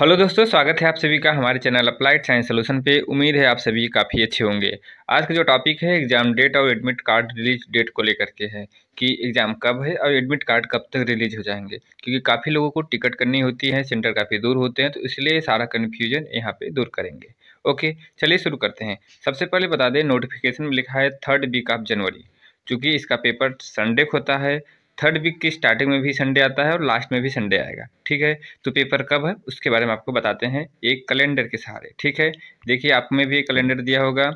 hello दोस्तों स्वागत है आप सभी का हमारे चैनल अप्लाइड साइंस सोल्यूशन पे उम्मीद है आप सभी काफ़ी अच्छे होंगे आज का जो टॉपिक है एग्जाम डेट और एडमिट कार्ड रिलीज डेट को लेकर के है कि एग्ज़ाम कब है और एडमिट कार्ड कब तक रिलीज हो जाएंगे क्योंकि काफ़ी लोगों को टिकट करनी होती है सेंटर काफ़ी दूर होते हैं तो इसलिए सारा कन्फ्यूजन यहाँ पर दूर करेंगे ओके चलिए शुरू करते हैं सबसे पहले बता दें नोटिफिकेशन में लिखा है थर्ड वीक ऑफ जनवरी चूँकि इसका पेपर संडे को होता है थर्ड वीक की स्टार्टिंग में भी संडे आता है और लास्ट में भी संडे आएगा ठीक है तो पेपर कब है उसके बारे में आपको बताते हैं एक कैलेंडर के सहारे ठीक है देखिए आप में भी एक कैलेंडर दिया होगा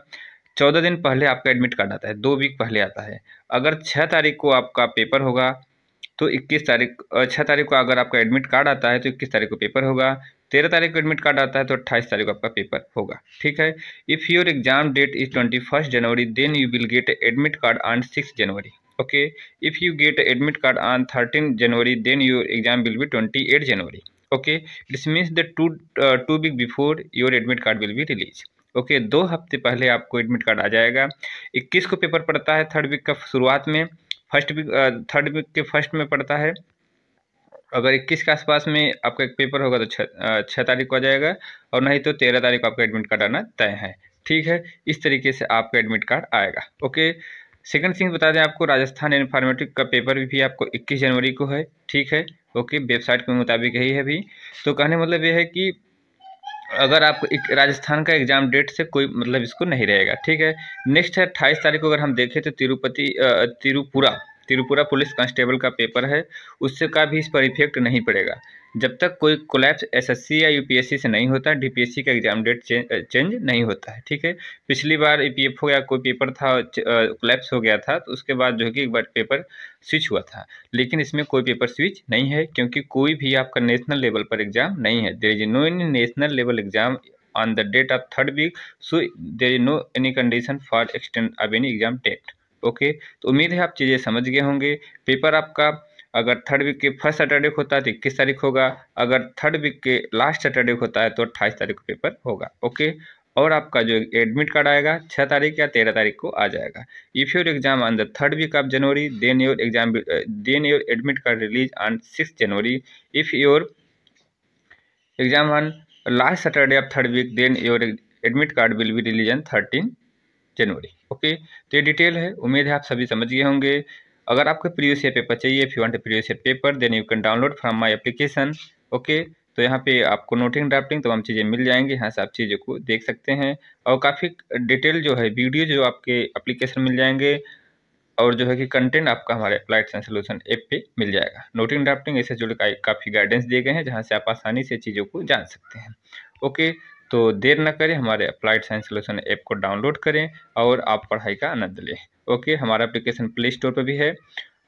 चौदह दिन पहले आपका एडमिट कार्ड आता है दो वीक पहले आता है अगर छः तारीख को आपका पेपर होगा तो इक्कीस तारीख छः तारीख को अगर आपका एडमिट कार्ड आता है तो इक्कीस तारीख को पेपर होगा तेरह तारीख को एडमिट कार्ड आता है तो अट्ठाईस तारीख को आपका पेपर होगा ठीक है if your exam date is twenty first January then you will get admit card on six January okay if you get admit card on thirteen January then your exam will be twenty eight January okay it's means the two two week before your admit card will be release okay दो हफ्ते पहले आपको admit card आ जाएगा इक्कीस को paper पड़ता है third week का शुरुआत में फर्स्ट वीक थर्ड वीक के फर्स्ट में पड़ता है अगर 21 के आसपास में आपका एक पेपर होगा तो छः uh, तारीख को आ जाएगा और नहीं तो तेरह तारीख को आपका एडमिट कार्ड आना तय है ठीक है इस तरीके से आपका एडमिट कार्ड आएगा ओके सेकंड थिंग बता दें आपको राजस्थान इन्फॉर्मेटिव का पेपर भी, भी आपको 21 जनवरी को है ठीक है ओके वेबसाइट के मुताबिक यही है भी तो कहने मतलब ये है कि अगर आप एक राजस्थान का एग्जाम डेट से कोई मतलब इसको नहीं रहेगा ठीक है नेक्स्ट है अट्ठाईस तारीख को अगर हम देखें तो तिरुपति तिरुपुरा तिरुपुरा पुलिस कांस्टेबल का पेपर है उससे का भी इस पर इफेक्ट नहीं पड़ेगा जब तक कोई कोलैप्स एसएससी या यूपीएससी से नहीं होता डीपीएससी का एग्जाम डेट चेंज नहीं होता है ठीक है पिछली बार ईपीएफओ e या कोई पेपर था कोलैप्स हो गया था तो उसके बाद जो है कि एक बार पेपर स्विच हुआ था लेकिन इसमें कोई पेपर स्विच नहीं है क्योंकि कोई भी आपका नेशनल लेवल पर एग्जाम नहीं है there is no any national level exam on the date of third week so there is no any condition for extend of any exam date okay तो उम्मीद है आप चीज़ें समझ गए होंगे पेपर आपका अगर थर्ड वीक के फर्स्ट सैटरडे को होता है तो इक्कीस तारीख होगा अगर थर्ड वीक के लास्ट सैटरडे होता है तो अट्ठाईस तारीख को पेपर होगा ओके और आपका जो एडमिट कार्ड आएगा छः तारीख या तेरह तारीख को आ जाएगा if your exam on the third week of January then your exam then your admit card release on six January if your exam on last Saturday of third week then your admit card will be release on thirteen January okay तो ये detail है उम्मीद है आप सभी समझ गए होंगे अगर आपको प्रीवियस ईयर पेपर चाहिए if you previous year paper then you can download from my application okay तो यहाँ पे आपको नोटिंग ड्राफ्टिंग तमाम चीज़ें मिल जाएंगी यहाँ से आप चीज़ों को देख सकते हैं और काफ़ी डिटेल जो है वीडियो जो आपके एप्लीकेशन मिल जाएंगे और जो है कि कंटेंट आपका हमारे अप्लाइड साइंस सोल्यूशन ऐप पे मिल जाएगा नोटिंग ड्राफ्टिंग ऐसे जुड़े काफ़ी गाइडेंस दिए गए हैं जहाँ से आप आसानी से चीज़ों को जान सकते हैं ओके तो देर न करें हमारे अप्लाइड साइंस सोल्यूशन ऐप को डाउनलोड करें और आप पढ़ाई का आनंद लें ओके हमारा एप्लीकेशन प्ले स्टोर पर भी है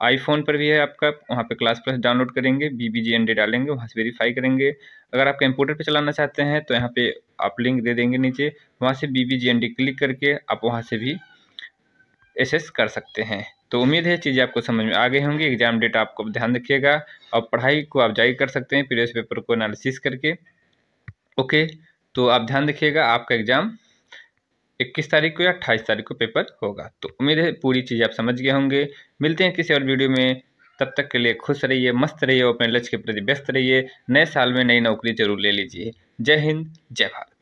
आईफोन पर भी है आपका वहाँ पे क्लास प्लस डाउनलोड करेंगे B B G N D डालेंगे वहाँ से वेरीफाई करेंगे अगर आप कंप्यूटर पे चलाना चाहते हैं तो यहाँ पे आप लिंक दे देंगे नीचे वहाँ से B B G N D click करके आप वहाँ से भी एसेस कर सकते हैं तो उम्मीद है चीज़ें आपको समझ में आ गई होंगी एग्जाम डेट आपको ध्यान रखिएगा और पढ़ाई को आप जारी कर सकते हैं प्रीवियस पेपर को एनालिसिस करके ओके तो आप ध्यान रखिएगा आपका एग्ज़ाम इक्कीस तारीख को या अट्ठाईस तारीख को पेपर होगा तो उम्मीद है पूरी चीज़ आप समझ गए होंगे मिलते हैं किसी और वीडियो में तब तक के लिए खुश रहिए मस्त रहिए अपने लक्ष्य के प्रति व्यस्त रहिए नए साल में नई नौकरी जरूर ले लीजिए जय हिंद जय भारत